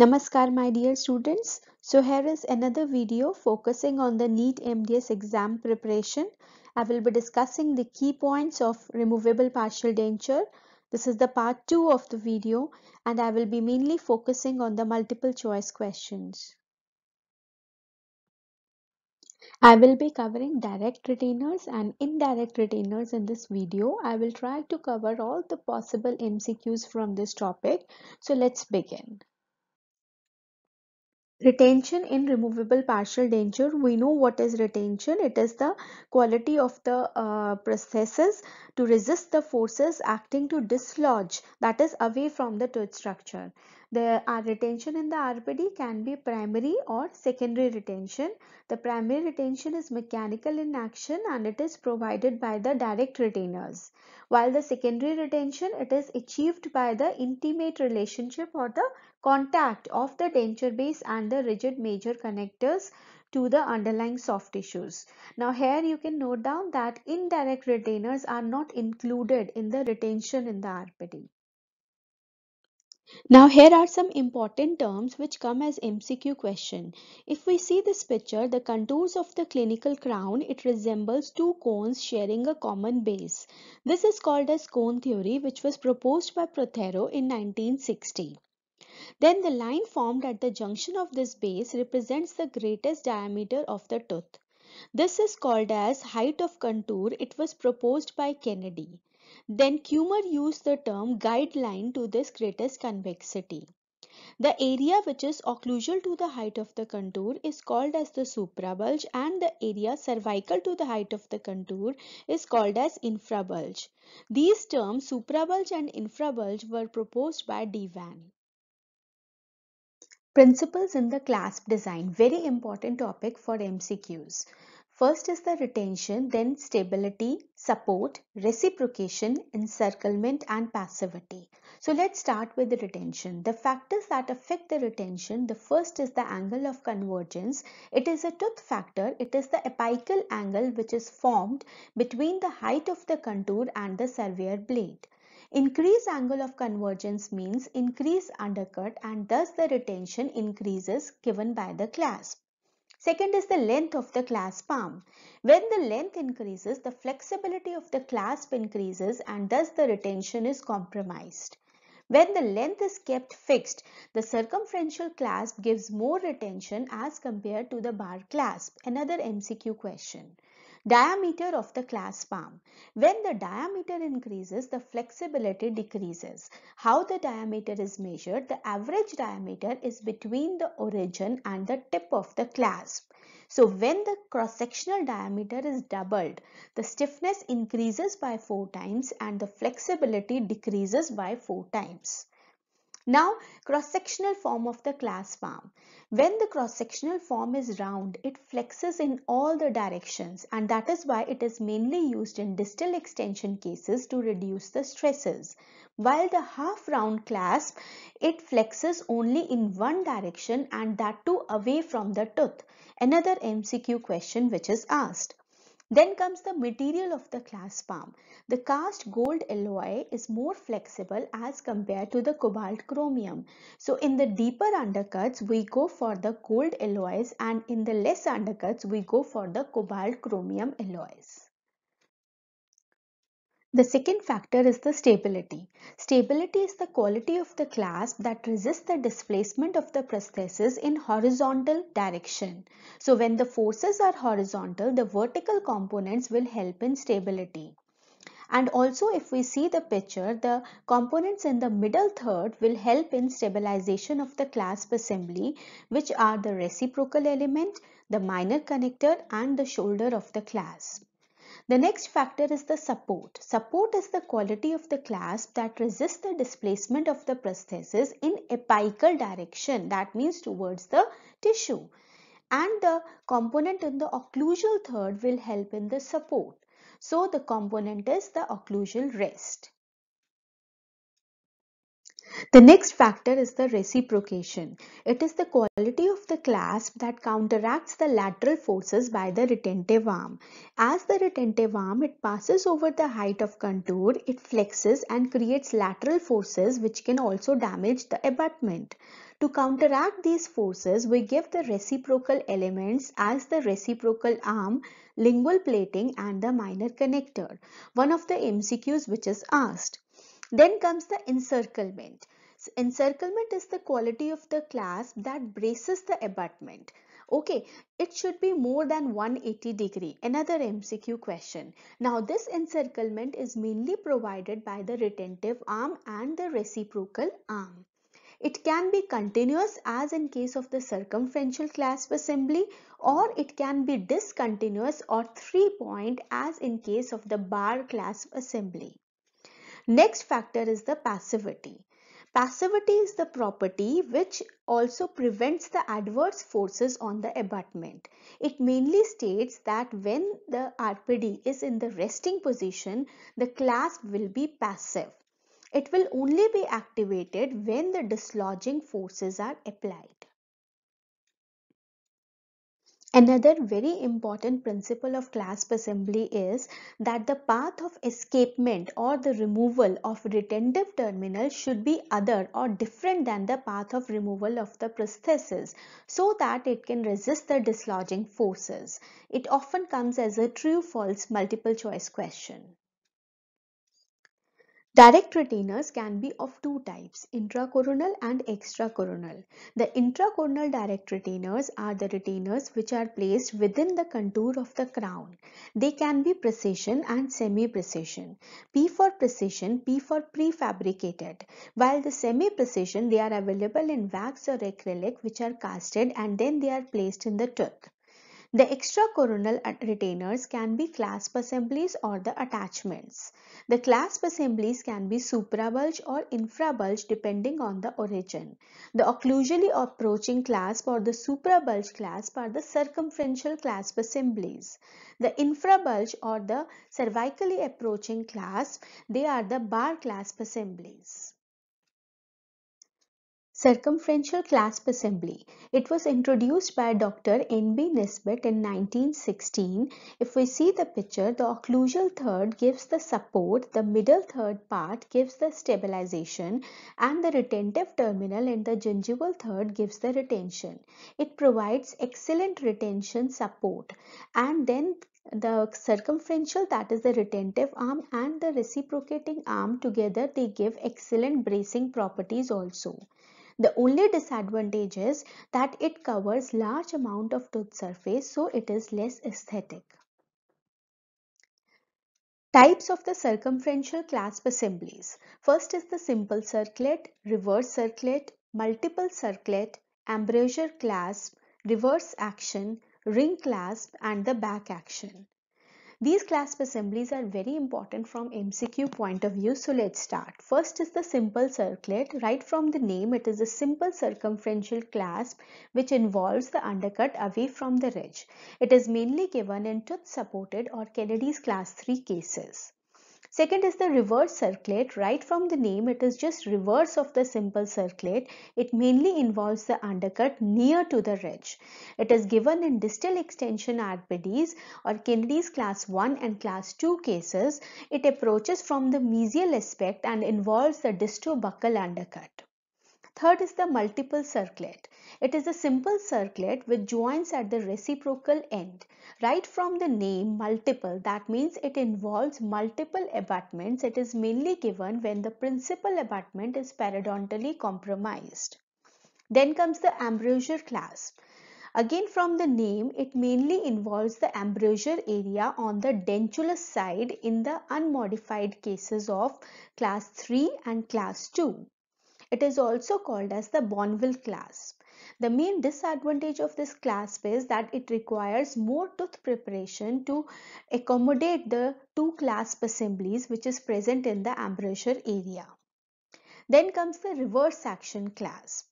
Namaskar my dear students. So here is another video focusing on the NEET MDS exam preparation. I will be discussing the key points of removable partial denture. This is the part 2 of the video and I will be mainly focusing on the multiple choice questions. I will be covering direct retainers and indirect retainers in this video. I will try to cover all the possible MCQs from this topic. So let's begin retention in removable partial denture. we know what is retention it is the quality of the uh, processes to resist the forces acting to dislodge that is away from the tooth structure the uh, retention in the RPD can be primary or secondary retention. The primary retention is mechanical in action and it is provided by the direct retainers. While the secondary retention, it is achieved by the intimate relationship or the contact of the denture base and the rigid major connectors to the underlying soft tissues. Now here you can note down that indirect retainers are not included in the retention in the RPD. Now here are some important terms which come as MCQ question. If we see this picture, the contours of the clinical crown, it resembles two cones sharing a common base. This is called as cone theory which was proposed by Prothero in 1960. Then the line formed at the junction of this base represents the greatest diameter of the tooth. This is called as height of contour. It was proposed by Kennedy. Then Cumer used the term guideline to this greatest convexity. The area which is occlusal to the height of the contour is called as the suprabulge and the area cervical to the height of the contour is called as infrabulge. These terms suprabulge and infrabulge were proposed by Devan. Principles in the clasp design, very important topic for MCQs. First is the retention, then stability, support, reciprocation, encirclement and passivity. So let's start with the retention. The factors that affect the retention, the first is the angle of convergence. It is a tooth factor. It is the apical angle which is formed between the height of the contour and the surveyor blade. Increased angle of convergence means increased undercut and thus the retention increases given by the clasp. Second is the length of the clasp arm. When the length increases, the flexibility of the clasp increases and thus the retention is compromised. When the length is kept fixed, the circumferential clasp gives more retention as compared to the bar clasp. Another MCQ question diameter of the clasp arm. When the diameter increases, the flexibility decreases. How the diameter is measured? The average diameter is between the origin and the tip of the clasp. So when the cross-sectional diameter is doubled, the stiffness increases by 4 times and the flexibility decreases by 4 times. Now, cross-sectional form of the class palm. When the cross-sectional form is round, it flexes in all the directions and that is why it is mainly used in distal extension cases to reduce the stresses. While the half-round clasp, it flexes only in one direction and that too away from the tooth. Another MCQ question which is asked. Then comes the material of the class palm. The cast gold alloy is more flexible as compared to the cobalt chromium. So in the deeper undercuts, we go for the gold alloys and in the less undercuts, we go for the cobalt chromium alloys. The second factor is the stability. Stability is the quality of the clasp that resists the displacement of the prosthesis in horizontal direction. So when the forces are horizontal, the vertical components will help in stability. And also if we see the picture, the components in the middle third will help in stabilization of the clasp assembly, which are the reciprocal element, the minor connector and the shoulder of the clasp. The next factor is the support. Support is the quality of the clasp that resists the displacement of the prosthesis in apical direction that means towards the tissue and the component in the occlusal third will help in the support. So the component is the occlusal rest. The next factor is the reciprocation. It is the quality of the clasp that counteracts the lateral forces by the retentive arm. As the retentive arm, it passes over the height of contour, it flexes and creates lateral forces which can also damage the abutment. To counteract these forces, we give the reciprocal elements as the reciprocal arm, lingual plating and the minor connector. One of the MCQs which is asked. Then comes the encirclement. So encirclement is the quality of the clasp that braces the abutment. Okay, it should be more than 180 degree. Another MCQ question. Now this encirclement is mainly provided by the retentive arm and the reciprocal arm. It can be continuous as in case of the circumferential clasp assembly or it can be discontinuous or three point as in case of the bar clasp assembly. Next factor is the passivity. Passivity is the property which also prevents the adverse forces on the abutment. It mainly states that when the RPD is in the resting position, the clasp will be passive. It will only be activated when the dislodging forces are applied. Another very important principle of clasp assembly is that the path of escapement or the removal of retentive terminal should be other or different than the path of removal of the prosthesis so that it can resist the dislodging forces. It often comes as a true false multiple choice question. Direct retainers can be of two types, intracoronal and extracoronal. The intracoronal direct retainers are the retainers which are placed within the contour of the crown. They can be precision and semi-precision. P for precision, P for prefabricated. While the semi-precision, they are available in wax or acrylic which are casted and then they are placed in the tooth. The extracoronal retainers can be clasp assemblies or the attachments. The clasp assemblies can be suprabulge or infrabulge depending on the origin. The occlusally approaching clasp or the suprabulge clasp are the circumferential clasp assemblies. The infrabulge or the cervically approaching clasp, they are the bar clasp assemblies circumferential clasp assembly. It was introduced by Dr. N.B. Nisbet in 1916. If we see the picture, the occlusal third gives the support, the middle third part gives the stabilization and the retentive terminal and the gingival third gives the retention. It provides excellent retention support and then the circumferential that is the retentive arm and the reciprocating arm together they give excellent bracing properties also. The only disadvantage is that it covers large amount of tooth surface so it is less aesthetic. Types of the circumferential clasp assemblies. First is the simple circlet, reverse circlet, multiple circlet, embrasure clasp, reverse action, ring clasp and the back action. These clasp assemblies are very important from MCQ point of view. So let's start. First is the simple circlet. Right from the name, it is a simple circumferential clasp which involves the undercut away from the ridge. It is mainly given in tooth supported or Kennedy's class 3 cases. Second is the reverse circlet. Right from the name, it is just reverse of the simple circlet. It mainly involves the undercut near to the ridge. It is given in distal extension arbides or Kennedy's class 1 and class 2 cases. It approaches from the mesial aspect and involves the distobuccal undercut. Third is the multiple circlet. It is a simple circlet with joints at the reciprocal end. Right from the name multiple that means it involves multiple abutments. It is mainly given when the principal abutment is periodontally compromised. Then comes the ambrosure clasp. Again from the name, it mainly involves the ambrosure area on the dentulous side in the unmodified cases of class 3 and class 2. It is also called as the Bonville clasp. The main disadvantage of this clasp is that it requires more tooth preparation to accommodate the two clasp assemblies which is present in the embrasure area. Then comes the reverse action clasp.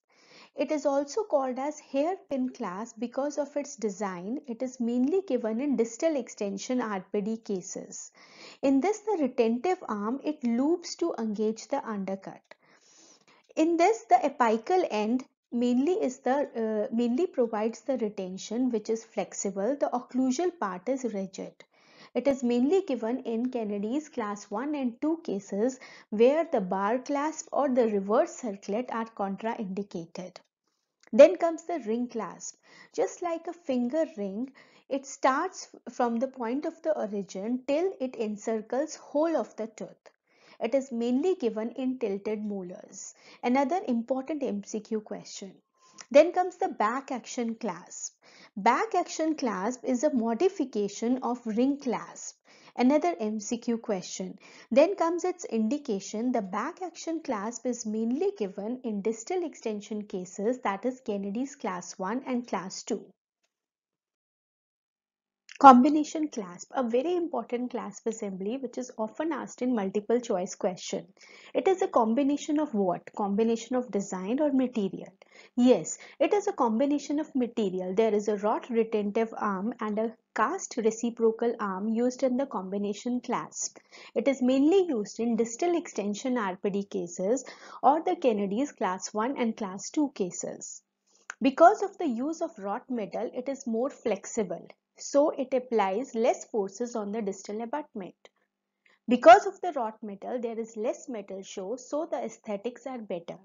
It is also called as hairpin clasp because of its design. It is mainly given in distal extension RPD cases. In this the retentive arm it loops to engage the undercut. In this, the apical end mainly is the uh, mainly provides the retention which is flexible. The occlusal part is rigid. It is mainly given in Kennedy's class 1 and 2 cases where the bar clasp or the reverse circlet are contraindicated. Then comes the ring clasp. Just like a finger ring, it starts from the point of the origin till it encircles whole of the tooth. It is mainly given in tilted molars. Another important MCQ question. Then comes the back action clasp. Back action clasp is a modification of ring clasp. Another MCQ question. Then comes its indication. The back action clasp is mainly given in distal extension cases that is Kennedy's class 1 and class 2. Combination clasp, a very important clasp assembly which is often asked in multiple choice question. It is a combination of what? Combination of design or material? Yes, it is a combination of material. There is a wrought retentive arm and a cast reciprocal arm used in the combination clasp. It is mainly used in distal extension RPD cases or the Kennedy's class 1 and class 2 cases. Because of the use of wrought metal, it is more flexible so it applies less forces on the distal abutment. Because of the wrought metal, there is less metal show, so the aesthetics are better.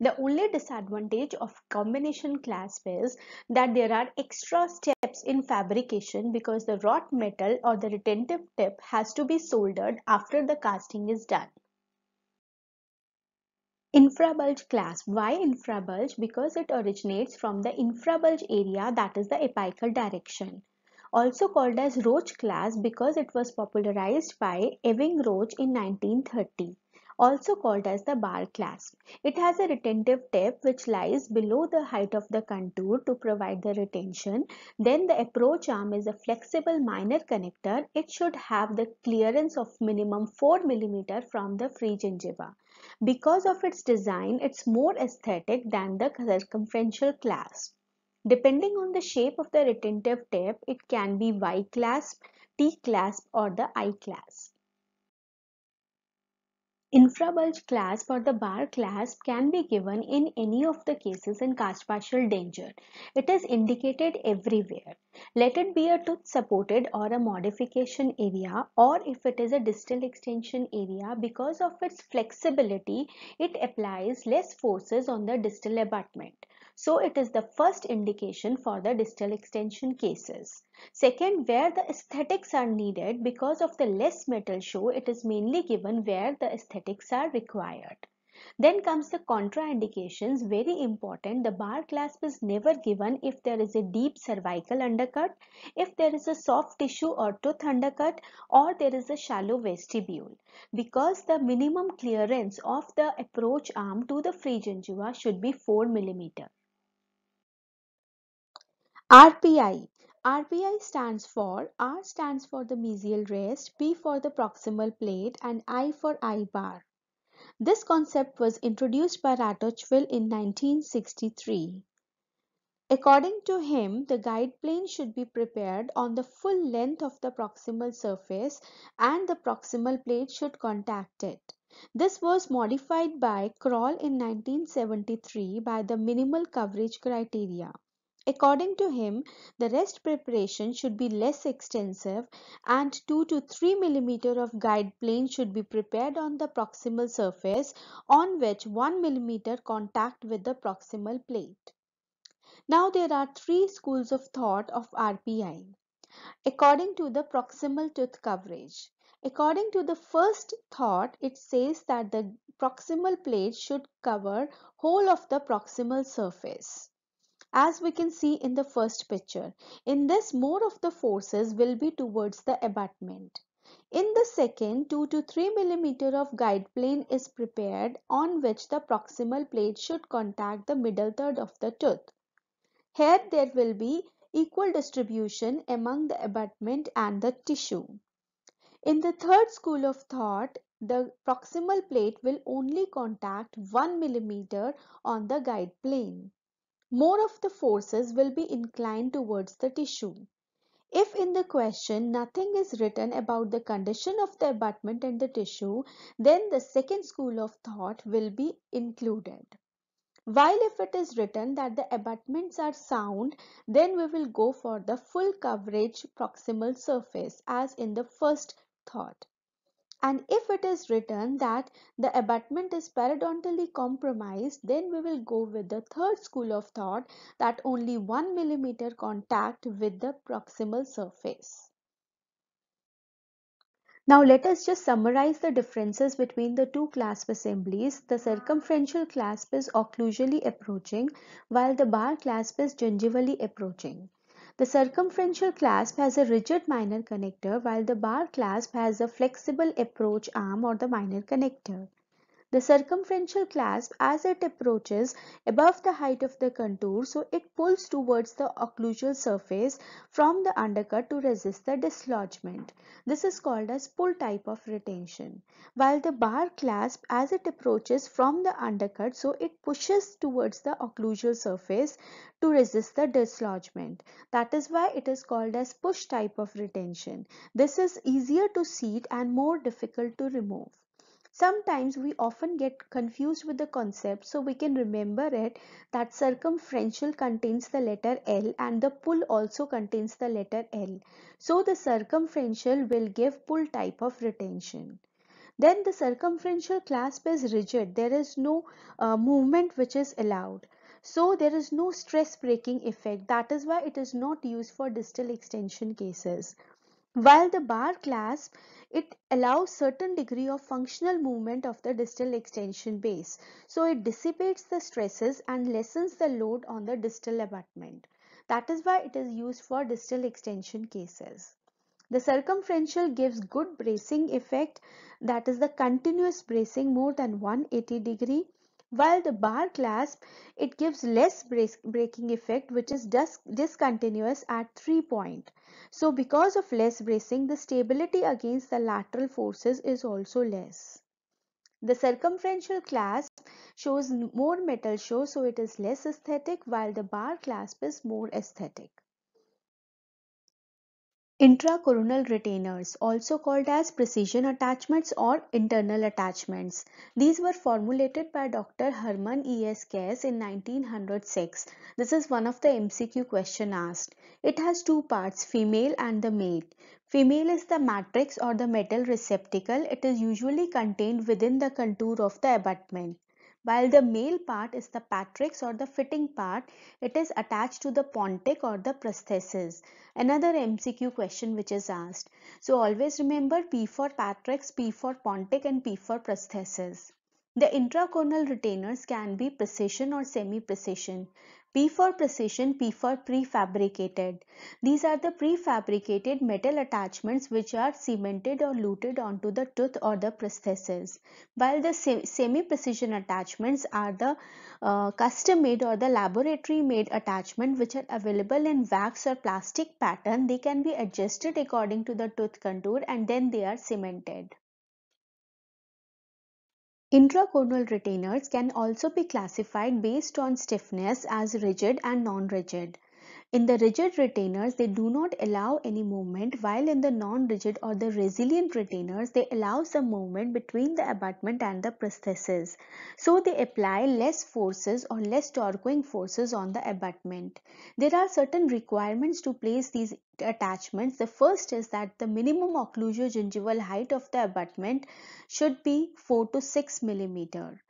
The only disadvantage of combination clasp is that there are extra steps in fabrication because the wrought metal or the retentive tip has to be soldered after the casting is done. Infrabulge clasp. Why infrabulge? Because it originates from the infrabulge area that is the apical direction also called as Roach class because it was popularized by Ewing Roach in 1930 also called as the bar class. It has a retentive tip which lies below the height of the contour to provide the retention. Then the approach arm is a flexible minor connector. It should have the clearance of minimum 4 mm from the free gingiva. Because of its design, it's more aesthetic than the circumferential class. Depending on the shape of the retentive tape, it can be Y-clasp, T-clasp or the I-clasp. Infrabulge clasp or the bar clasp can be given in any of the cases in cast partial danger. It is indicated everywhere. Let it be a tooth supported or a modification area or if it is a distal extension area because of its flexibility, it applies less forces on the distal abutment. So it is the first indication for the distal extension cases. Second, where the aesthetics are needed because of the less metal show, it is mainly given where the aesthetics are required. Then comes the contraindications, very important. The bar clasp is never given if there is a deep cervical undercut, if there is a soft tissue or tooth undercut, or there is a shallow vestibule. Because the minimum clearance of the approach arm to the free gingiva should be 4 millimeter. RPI. RPI stands for R stands for the mesial rest, P for the proximal plate, and I for I bar. This concept was introduced by Ratochville in 1963. According to him, the guide plane should be prepared on the full length of the proximal surface and the proximal plate should contact it. This was modified by Kroll in 1973 by the minimal coverage criteria. According to him, the rest preparation should be less extensive and 2 to 3 mm of guide plane should be prepared on the proximal surface on which 1 mm contact with the proximal plate. Now there are three schools of thought of RPI. According to the proximal tooth coverage, According to the first thought, it says that the proximal plate should cover whole of the proximal surface as we can see in the first picture. In this, more of the forces will be towards the abutment. In the second, 2 to 3 mm of guide plane is prepared on which the proximal plate should contact the middle third of the tooth. Here there will be equal distribution among the abutment and the tissue. In the third school of thought, the proximal plate will only contact 1 mm on the guide plane more of the forces will be inclined towards the tissue. If in the question nothing is written about the condition of the abutment and the tissue, then the second school of thought will be included. While if it is written that the abutments are sound, then we will go for the full coverage proximal surface as in the first thought. And if it is written that the abutment is periodontally compromised, then we will go with the third school of thought that only 1 millimeter contact with the proximal surface. Now let us just summarize the differences between the two clasp assemblies. The circumferential clasp is occlusally approaching while the bar clasp is gingivally approaching. The circumferential clasp has a rigid minor connector while the bar clasp has a flexible approach arm or the minor connector the circumferential clasp as it approaches above the height of the contour so it pulls towards the occlusal surface from the undercut to resist the dislodgement. This is called as pull type of retention. While the bar clasp as it approaches from the undercut so it pushes towards the occlusal surface to resist the dislodgement. That is why it is called as push type of retention. This is easier to seat and more difficult to remove. Sometimes we often get confused with the concept so we can remember it that circumferential contains the letter L and the pull also contains the letter L. So the circumferential will give pull type of retention then the circumferential clasp is rigid there is no uh, movement which is allowed so there is no stress breaking effect that is why it is not used for distal extension cases while the bar clasp, it allows certain degree of functional movement of the distal extension base. So it dissipates the stresses and lessens the load on the distal abutment. That is why it is used for distal extension cases. The circumferential gives good bracing effect that is the continuous bracing more than 180 degree while the bar clasp, it gives less breaking effect which is discontinuous at 3 point. So because of less bracing, the stability against the lateral forces is also less. The circumferential clasp shows more metal show so it is less aesthetic while the bar clasp is more aesthetic. Intracoronal retainers, also called as precision attachments or internal attachments. These were formulated by Dr. Herman E.S. Kess in 1906. This is one of the MCQ question asked. It has two parts, female and the male. Female is the matrix or the metal receptacle. It is usually contained within the contour of the abutment. While the male part is the patrix or the fitting part, it is attached to the pontic or the prosthesis. Another MCQ question which is asked. So always remember P for patrix, P for pontic and P for prosthesis. The intraconal retainers can be precision or semi-precision. P for precision, P for prefabricated. These are the prefabricated metal attachments which are cemented or luted onto the tooth or the prosthesis. While the se semi-precision attachments are the uh, custom-made or the laboratory-made attachment which are available in wax or plastic pattern. They can be adjusted according to the tooth contour and then they are cemented. Intracoronal retainers can also be classified based on stiffness as rigid and non-rigid. In the rigid retainers, they do not allow any movement, while in the non-rigid or the resilient retainers, they allow some movement between the abutment and the prosthesis. So they apply less forces or less torquing forces on the abutment. There are certain requirements to place these attachments. The first is that the minimum occlusio gingival height of the abutment should be 4 to 6 millimeter.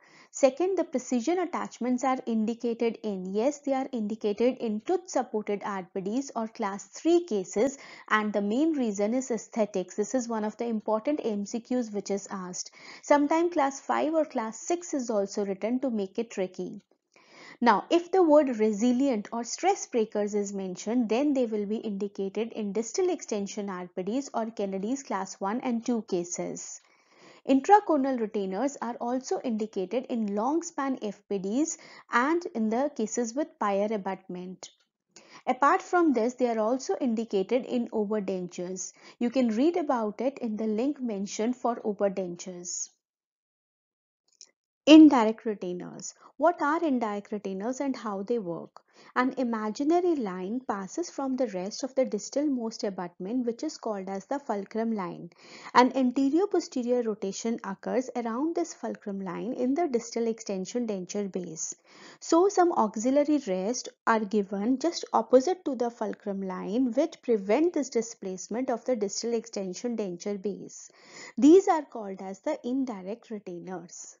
Second, the precision attachments are indicated in, yes, they are indicated in tooth supported art bodies or class 3 cases and the main reason is aesthetics. This is one of the important MCQs which is asked. Sometimes class 5 or class 6 is also written to make it tricky. Now, if the word resilient or stress breakers is mentioned, then they will be indicated in distal extension RPDs or Kennedy's class 1 and 2 cases. Intracoronal retainers are also indicated in long span FPDs and in the cases with prior abutment. Apart from this, they are also indicated in overdentures. You can read about it in the link mentioned for overdentures. Indirect retainers. What are indirect retainers and how they work? An imaginary line passes from the rest of the distal most abutment which is called as the fulcrum line. An anterior posterior rotation occurs around this fulcrum line in the distal extension denture base. So some auxiliary rests are given just opposite to the fulcrum line which prevent this displacement of the distal extension denture base. These are called as the indirect retainers.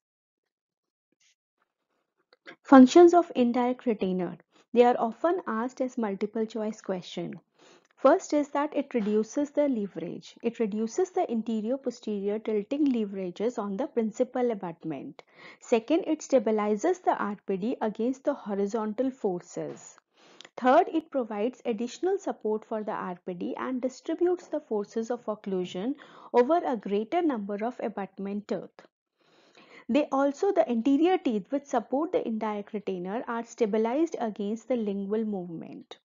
Functions of indirect retainer. They are often asked as multiple choice question. First is that it reduces the leverage. It reduces the interior posterior tilting leverages on the principal abutment. Second, it stabilizes the RPD against the horizontal forces. Third, it provides additional support for the RPD and distributes the forces of occlusion over a greater number of abutment teeth. They also, the anterior teeth which support the indirect retainer are stabilized against the lingual movement.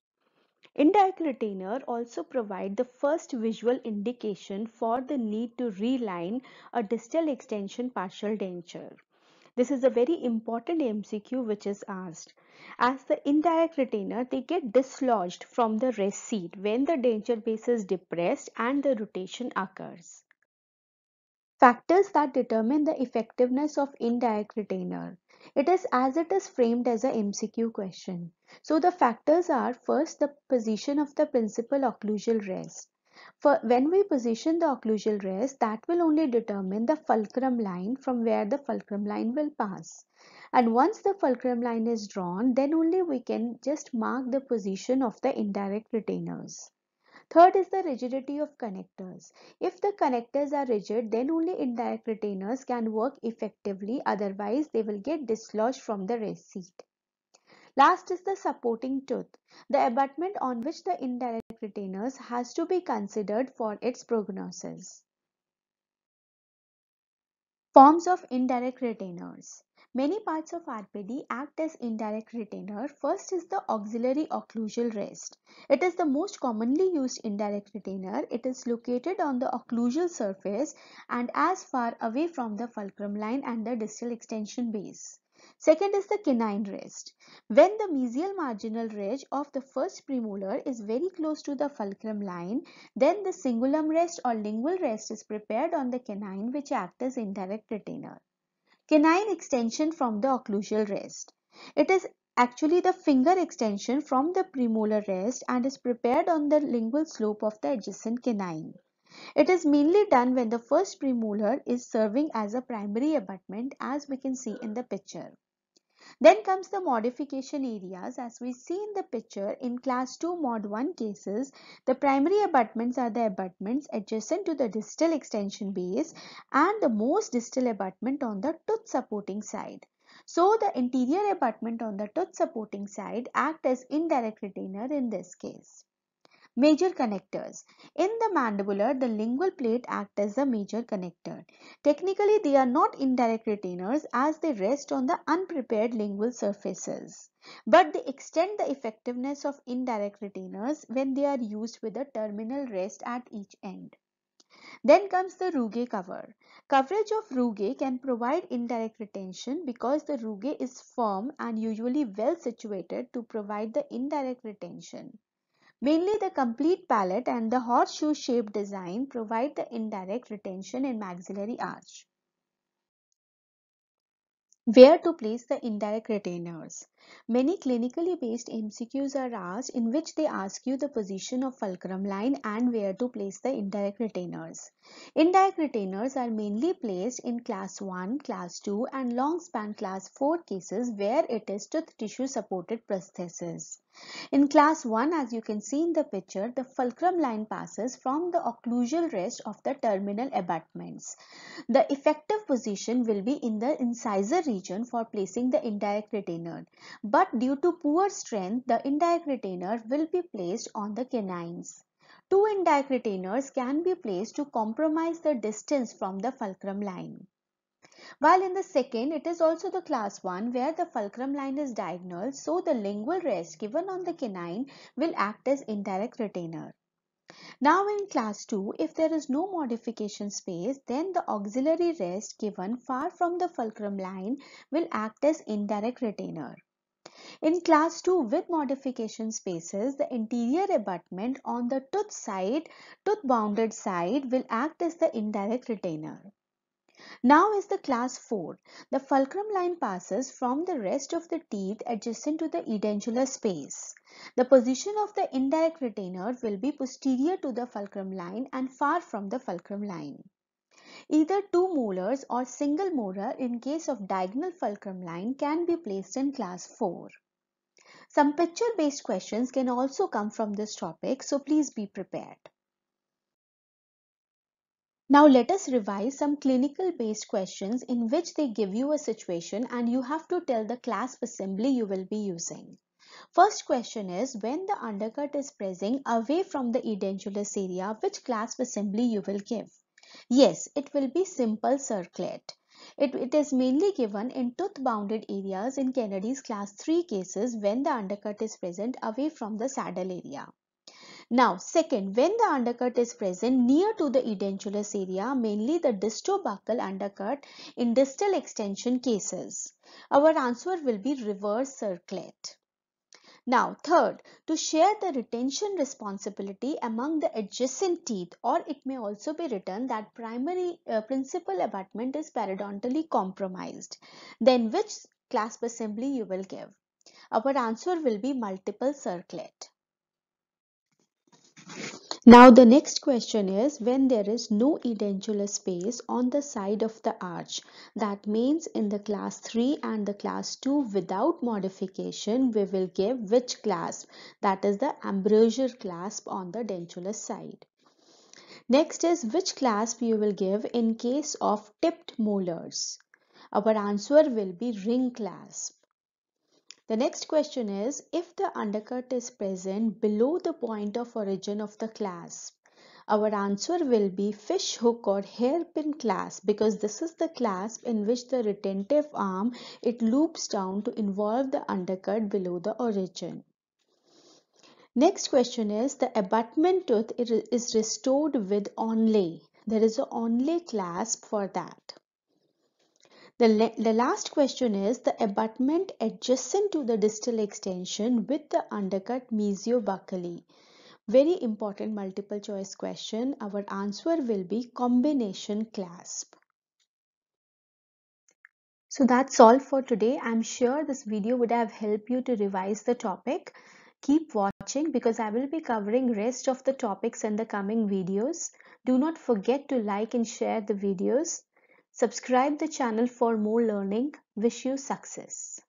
Indirect retainer also provide the first visual indication for the need to reline a distal extension partial denture. This is a very important MCQ which is asked. As the indirect retainer, they get dislodged from the rest seat when the denture base is depressed and the rotation occurs factors that determine the effectiveness of indirect retainer. It is as it is framed as a MCQ question. So the factors are first the position of the principal occlusal rest. For when we position the occlusal rest, that will only determine the fulcrum line from where the fulcrum line will pass. And once the fulcrum line is drawn, then only we can just mark the position of the indirect retainers. Third is the rigidity of connectors. If the connectors are rigid, then only indirect retainers can work effectively, otherwise they will get dislodged from the race seat. Last is the supporting tooth, the abutment on which the indirect retainers has to be considered for its prognosis. Forms of indirect retainers. Many parts of RPD act as indirect retainer. First is the auxiliary occlusal rest. It is the most commonly used indirect retainer. It is located on the occlusal surface and as far away from the fulcrum line and the distal extension base. Second is the canine rest. When the mesial marginal ridge of the first premolar is very close to the fulcrum line, then the cingulum rest or lingual rest is prepared on the canine which acts as indirect retainer canine extension from the occlusal rest. It is actually the finger extension from the premolar rest and is prepared on the lingual slope of the adjacent canine. It is mainly done when the first premolar is serving as a primary abutment as we can see in the picture. Then comes the modification areas as we see in the picture in class 2 mod 1 cases the primary abutments are the abutments adjacent to the distal extension base and the most distal abutment on the tooth supporting side. So the interior abutment on the tooth supporting side act as indirect retainer in this case. Major connectors. In the mandibular, the lingual plate acts as the major connector. Technically, they are not indirect retainers as they rest on the unprepared lingual surfaces. But they extend the effectiveness of indirect retainers when they are used with a terminal rest at each end. Then comes the rugae cover. Coverage of rugae can provide indirect retention because the rugae is firm and usually well situated to provide the indirect retention. Mainly the complete palette and the horseshoe shaped design provide the indirect retention in maxillary arch. Where to place the indirect retainers? Many clinically based MCQs are asked in which they ask you the position of fulcrum line and where to place the indirect retainers. Indirect retainers are mainly placed in class 1, class 2 and long span class 4 cases where it is tooth tissue supported prosthesis. In class 1, as you can see in the picture, the fulcrum line passes from the occlusal rest of the terminal abutments. The effective position will be in the incisor region for placing the indirect retainer. But due to poor strength, the indirect retainer will be placed on the canines. Two indirect retainers can be placed to compromise the distance from the fulcrum line. While in the second, it is also the class 1 where the fulcrum line is diagonal, so the lingual rest given on the canine will act as indirect retainer. Now in class 2, if there is no modification space, then the auxiliary rest given far from the fulcrum line will act as indirect retainer. In class 2 with modification spaces, the interior abutment on the tooth side, tooth bounded side will act as the indirect retainer. Now is the class 4. The fulcrum line passes from the rest of the teeth adjacent to the edentular space. The position of the indirect retainer will be posterior to the fulcrum line and far from the fulcrum line. Either two molars or single molar in case of diagonal fulcrum line can be placed in class 4. Some picture based questions can also come from this topic so please be prepared. Now let us revise some clinical based questions in which they give you a situation and you have to tell the clasp assembly you will be using. First question is when the undercut is pressing away from the edentulous area which clasp assembly you will give. Yes, it will be simple circlet. It, it is mainly given in tooth bounded areas in Kennedy's class 3 cases when the undercut is present away from the saddle area. Now, second, when the undercut is present near to the edentulous area, mainly the distobuccal undercut in distal extension cases, our answer will be reverse circlet. Now, third, to share the retention responsibility among the adjacent teeth or it may also be written that primary uh, principal abutment is periodontally compromised. Then which clasp assembly you will give? Our answer will be multiple circlet. Now the next question is when there is no edentulous space on the side of the arch that means in the class 3 and the class 2 without modification we will give which clasp that is the ambrosial clasp on the dentulous side. Next is which clasp you will give in case of tipped molars. Our answer will be ring clasp. The next question is if the undercut is present below the point of origin of the clasp. Our answer will be fish hook or hairpin clasp because this is the clasp in which the retentive arm it loops down to involve the undercut below the origin. Next question is the abutment tooth is restored with onlay. There is an onlay clasp for that. The, the last question is the abutment adjacent to the distal extension with the undercut mesiobuccally. Very important multiple choice question. Our answer will be combination clasp. So that's all for today. I'm sure this video would have helped you to revise the topic. Keep watching because I will be covering rest of the topics in the coming videos. Do not forget to like and share the videos. Subscribe the channel for more learning. Wish you success.